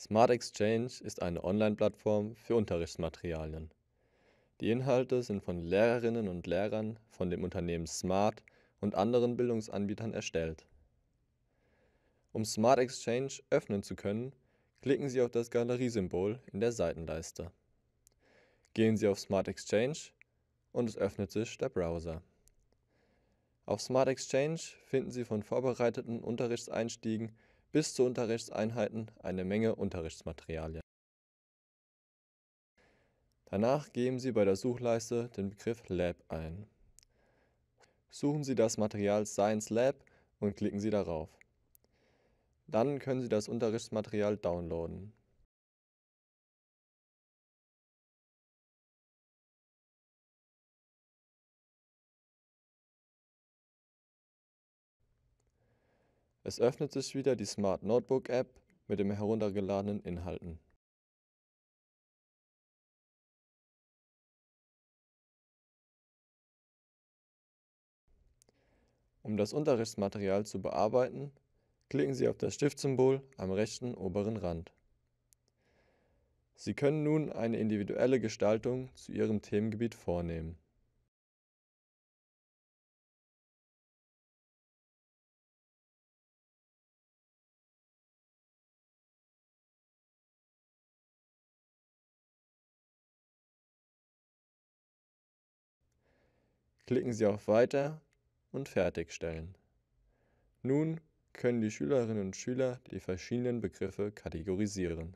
Smart Exchange ist eine Online-Plattform für Unterrichtsmaterialien. Die Inhalte sind von Lehrerinnen und Lehrern von dem Unternehmen Smart und anderen Bildungsanbietern erstellt. Um Smart Exchange öffnen zu können, klicken Sie auf das Galeriesymbol in der Seitenleiste. Gehen Sie auf Smart Exchange und es öffnet sich der Browser. Auf Smart Exchange finden Sie von vorbereiteten Unterrichtseinstiegen bis zu Unterrichtseinheiten eine Menge Unterrichtsmaterialien. Danach geben Sie bei der Suchleiste den Begriff Lab ein. Suchen Sie das Material Science Lab und klicken Sie darauf. Dann können Sie das Unterrichtsmaterial downloaden. Es öffnet sich wieder die Smart Notebook App mit den heruntergeladenen Inhalten. Um das Unterrichtsmaterial zu bearbeiten, klicken Sie auf das Stiftsymbol am rechten oberen Rand. Sie können nun eine individuelle Gestaltung zu Ihrem Themengebiet vornehmen. Klicken Sie auf Weiter und Fertigstellen. Nun können die Schülerinnen und Schüler die verschiedenen Begriffe kategorisieren.